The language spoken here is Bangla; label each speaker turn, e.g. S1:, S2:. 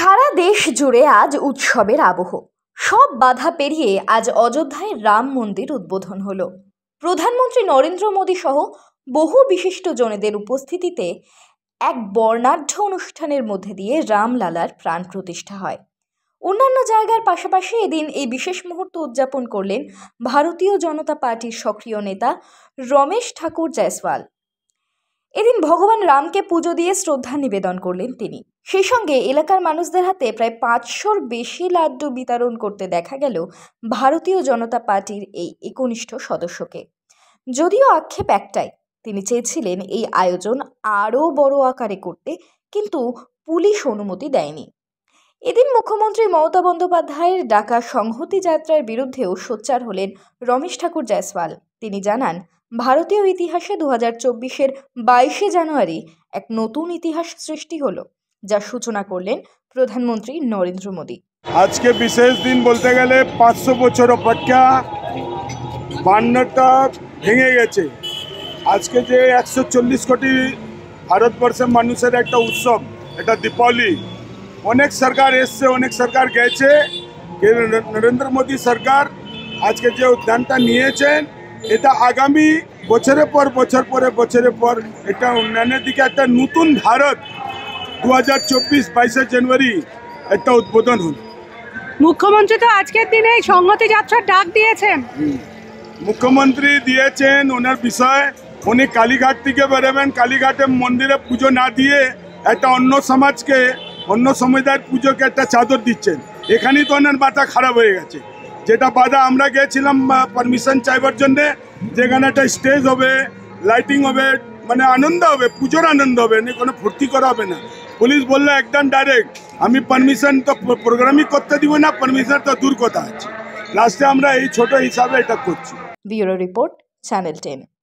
S1: সারা দেশ জুড়ে আজ উৎসবের আবহ সব বাধা পেরিয়ে আজ অযোধ্যায় রাম মন্দির উদ্বোধন হলো প্রধানমন্ত্রী নরেন্দ্র মোদী সহ বহু বিশিষ্ট জনেদের উপস্থিতিতে এক বর্ণাঢ্য অনুষ্ঠানের মধ্যে দিয়ে রামলালার প্রাণ প্রতিষ্ঠা হয় অন্যান্য জায়গার পাশাপাশি এদিন এই বিশেষ মুহূর্ত উদযাপন করলেন ভারতীয় জনতা পার্টির সক্রিয় নেতা রমেশ ঠাকুর জয়সওয়াল এদিন ভগবান রামকে পুজো দিয়ে শ্রদ্ধা নিবেদন করলেন তিনি সেই সঙ্গে এলাকার মানুষদের হাতে প্রায় পাঁচশোর বেশি লাড্ডু বিতরণ করতে দেখা গেল ভারতীয় জনতা পার্টির এই একনিষ্ঠ সদস্যকে যদিও আক্ষেপ একটাই তিনি চেয়েছিলেন এই আয়োজন আরও বড় আকারে করতে কিন্তু পুলিশ অনুমতি দেয়নি এদিন মুখ্যমন্ত্রী মমতা বন্দ্যোপাধ্যায়ের ডাকা সংহতি যাত্রার বিরুদ্ধেও সোচ্চার হলেন রমেশ ঠাকুর জয়সওয়াল তিনি জানান ভারতীয় ইতিহাসে দু হাজার চব্বিশের বাইশে জানুয়ারি এক নতুন ইতিহাস সৃষ্টি হলো যা সূচনা করলেন প্রধানমন্ত্রী নরেন্দ্র মোদী
S2: আজকে বিশেষ দিন বলতে গেলে পাঁচশো বছর অপেক্ষা বান্নটা ভেঙে গেছে আজকে যে একশো চল্লিশ কোটি ভারতবর্ষের মানুষের একটা উৎসব এটা দীপাবলি অনেক সরকার এসছে অনেক সরকার গেছে নরেন্দ্র মোদী সরকার আজকে যে উদ্যানটা নিয়েছেন এটা আগামী বছরের পর বছর পরে বছরের পর এটা উন্নয়নের দিকে একটা নতুন ভারত দু হাজার চব্বিশ বাইশে জানুয়ারি একটা উদ্বোধন হল মুখ্যমন্ত্রী তো আজকের দিনে সংহতি যাত্রার ডাক দিয়েছেন মুখ্যমন্ত্রী দিয়েছেন ওনার বিষয় উনি কালীঘাট থেকে বেরোবেন কালীঘাটে মন্দিরে পুজো না দিয়ে একটা অন্য সমাজকে অন্য সমুদায়ের পুজোকে একটা চাদর দিচ্ছেন এখানেই তো ওনার মাথা খারাপ হয়ে গেছে যেটা বাধা আমরা গিয়েছিলাম পারমিশন চাইবার জন্যে যেখানে একটা স্টেজ হবে লাইটিং হবে মানে আনন্দ হবে পুজোর আনন্দ হবে নিয়ে কোনো ফুর্তি করা হবে না পুলিশ বললো একদম ডাইরেক্ট আমি পারমিশন তো প্রোগ্রামই করতে দিব না পারমিশন তো দূর কথা আছে লাস্টে আমরা এই ছোট হিসাবে এটা করছি
S1: ব্যুরো রিপোর্ট চ্যানেল টেন